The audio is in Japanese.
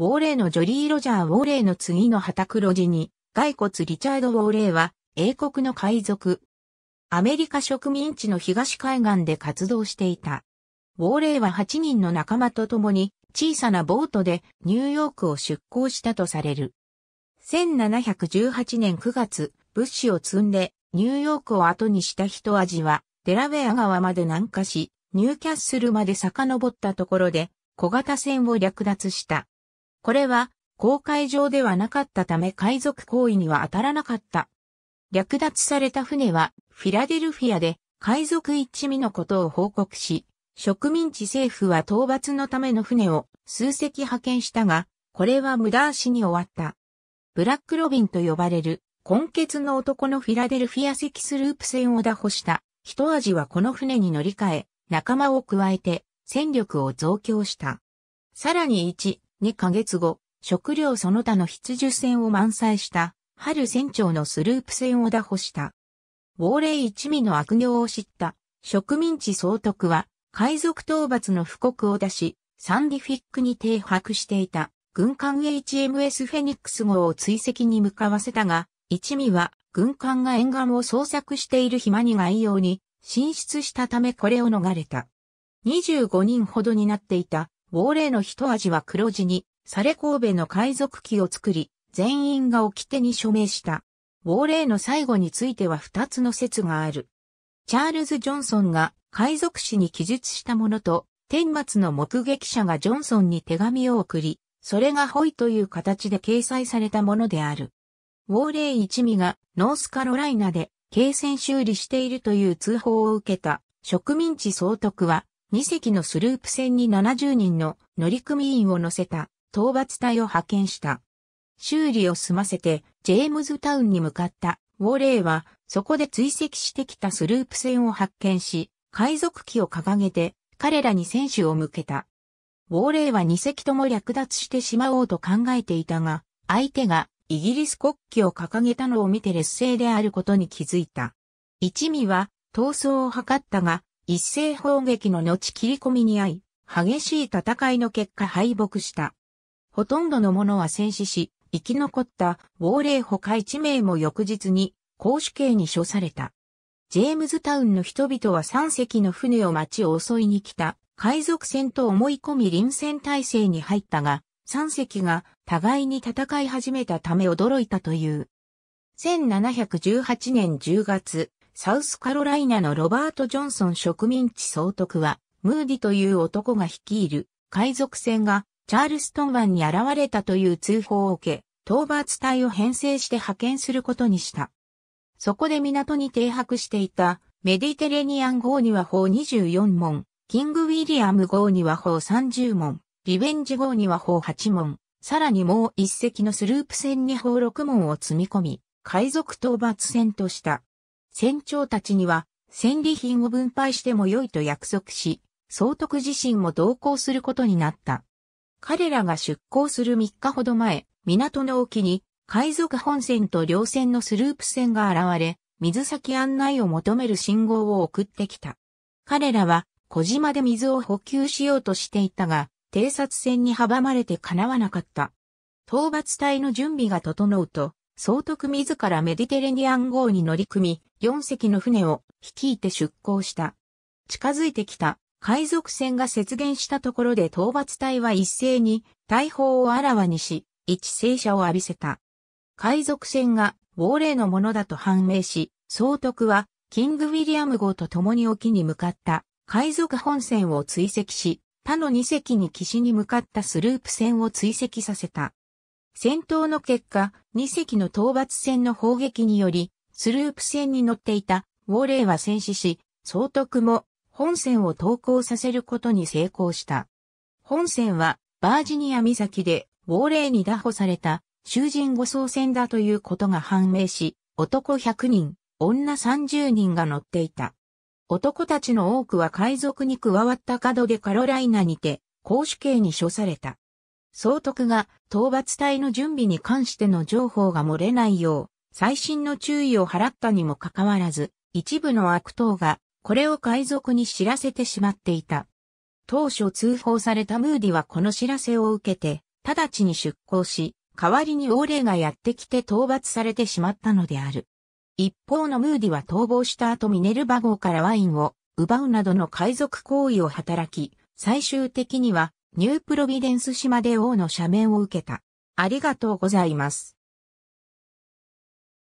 ウォーレイのジョリー・ロジャー・ウォーレイの次の旗黒字に、骸骨リチャード・ウォーレイは、英国の海賊。アメリカ植民地の東海岸で活動していた。ウォーレイは8人の仲間と共に、小さなボートでニューヨークを出港したとされる。1718年9月、物資を積んでニューヨークを後にした一味は、デラウェア川まで南下し、ニューキャッスルまで遡ったところで、小型船を略奪した。これは公海上ではなかったため海賊行為には当たらなかった。略奪された船はフィラデルフィアで海賊一味のことを報告し、植民地政府は討伐のための船を数隻派遣したが、これは無駄足に終わった。ブラックロビンと呼ばれる根血の男のフィラデルフィア赤スループ船を打破した。一味はこの船に乗り換え、仲間を加えて戦力を増強した。さらに1、2ヶ月後、食料その他の必需船を満載した、春船長のスループ船を打破した。亡霊一味の悪行を知った、植民地総督は、海賊討伐の布告を出し、サンディフィックに停泊していた、軍艦 HMS フェニックス号を追跡に向かわせたが、一味は、軍艦が沿岸を捜索している暇に概要に、進出したためこれを逃れた。25人ほどになっていた亡霊の一味は黒字に、され神戸の海賊旗を作り、全員が掟に署名した。亡霊の最後については二つの説がある。チャールズ・ジョンソンが海賊史に記述したものと、天末の目撃者がジョンソンに手紙を送り、それがホイという形で掲載されたものである。ウォーレ一味がノースカロライナで継戦修理しているという通報を受けた植民地総督は2隻のスループ船に70人の乗組員を乗せた討伐隊を派遣した。修理を済ませてジェームズタウンに向かったウォーレイはそこで追跡してきたスループ船を発見し、海賊旗を掲げて彼らに選手を向けた。ウォーレイは2隻とも略奪してしまおうと考えていたが、相手がイギリス国旗を掲げたのを見て劣勢であることに気づいた。一味は逃走を図ったが、一斉砲撃の後切り込みに遭い、激しい戦いの結果敗北した。ほとんどの者は戦死し、生き残った亡霊捕獲1名も翌日に公主刑に処された。ジェームズタウンの人々は3隻の船を町を襲いに来た海賊船と思い込み臨戦態勢に入ったが、3隻が互いに戦い始めたため驚いたという。1718年10月、サウスカロライナのロバート・ジョンソン植民地総督は、ムーディという男が率いる海賊船がチャールストン湾に現れたという通報を受け、討伐隊を編成して派遣することにした。そこで港に停泊していたメディテレニアン号には砲24門、キング・ウィリアム号には砲30門、リベンジ号には砲8門、さらにもう一隻のスループ船に砲6門を積み込み、海賊討伐船とした。船長たちには、戦利品を分配しても良いと約束し、総督自身も同行することになった。彼らが出港する3日ほど前、港の沖に、海賊本船と両船のスループ船が現れ、水先案内を求める信号を送ってきた。彼らは、小島で水を補給しようとしていたが、偵察船に阻まれて叶わなかった。討伐隊の準備が整うと、総督自らメディテレニアン号に乗り組み、4隻の船を率いて出港した。近づいてきた海賊船が雪原したところで討伐隊は一斉に大砲をあらわにし、一聖者を浴びせた。海賊船が亡霊のものだと判明し、総督はキング・ウィリアム号と共に沖に向かった海賊本船を追跡し、他の2隻に岸に向かったスループ船を追跡させた。戦闘の結果、2隻の討伐船の砲撃により、スループ船に乗っていたウォーレイは戦死し、総督も本船を投降させることに成功した。本船はバージニア岬でウォーレイに拿捕された囚人護送船だということが判明し、男100人、女30人が乗っていた。男たちの多くは海賊に加わった角でカロライナにて、公主刑に処された。総督が討伐隊の準備に関しての情報が漏れないよう、最新の注意を払ったにもかかわらず、一部の悪党がこれを海賊に知らせてしまっていた。当初通報されたムーディはこの知らせを受けて、直ちに出港し、代わりに王令がやってきて討伐されてしまったのである。一方のムーディは逃亡した後ミネルバ号からワインを奪うなどの海賊行為を働き、最終的にはニュープロビデンス島で王の赦免を受けた。ありがとうございます。